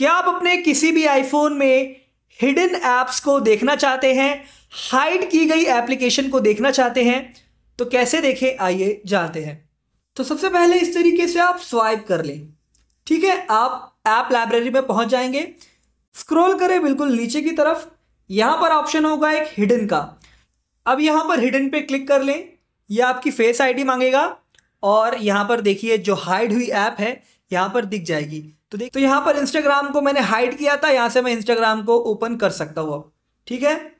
क्या आप अपने किसी भी आईफोन में हिडन ऐप्स को देखना चाहते हैं हाइड की गई एप्लीकेशन को देखना चाहते हैं तो कैसे देखें आइए जानते हैं तो सबसे पहले इस तरीके से आप स्वाइप कर लें ठीक है आप ऐप लाइब्रेरी में पहुंच जाएंगे स्क्रॉल करें बिल्कुल नीचे की तरफ यहाँ पर ऑप्शन होगा एक हिडन का अब यहाँ पर हिडन पे क्लिक कर लें यह आपकी फेस आईडी मांगेगा और यहाँ पर देखिए जो हाइड हुई ऐप है यहाँ पर दिख जाएगी तो देख तो यहाँ पर इंस्टाग्राम को मैंने हाइड किया था यहाँ से मैं इंस्टाग्राम को ओपन कर सकता हूँ अब ठीक है